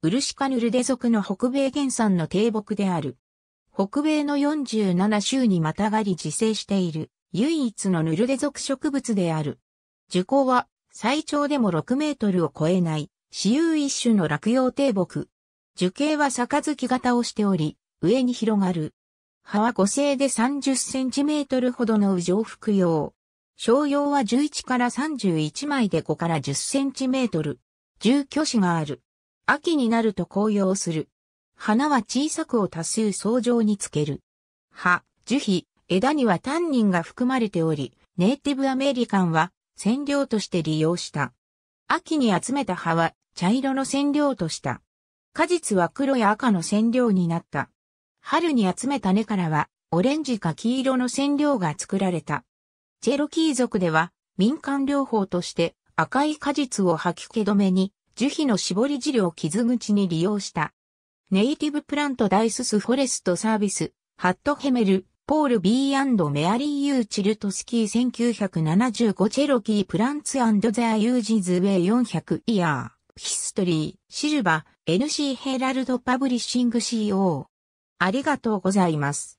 ウルシカヌルデ族の北米原産の低木である。北米の47州にまたがり自生している唯一のヌルデ属植物である。樹高は最長でも6メートルを超えない、私有一種の落葉低木。樹形は杯型をしており、上に広がる。葉は5星で30センチメートルほどの上服用。小葉は11から31枚で5から10センチメートル。住居子がある。秋になると紅葉する。花は小さくを多数層状につける。葉、樹皮、枝にはタンニンが含まれており、ネイティブアメリカンは染料として利用した。秋に集めた葉は茶色の染料とした。果実は黒や赤の染料になった。春に集めた根からはオレンジか黄色の染料が作られた。チェロキー族では民間療法として赤い果実を吐き気止めに樹皮の絞り汁を傷口に利用した。ネイティブプラントダイススフォレストサービス、ハットヘメル、ポール B& メアリー・ユーチルトスキー1975チェロキープランツザユージズウェイ400イヤー、ヒストリー、シルバ、NC ヘラルドパブリッシング CO。ありがとうございます。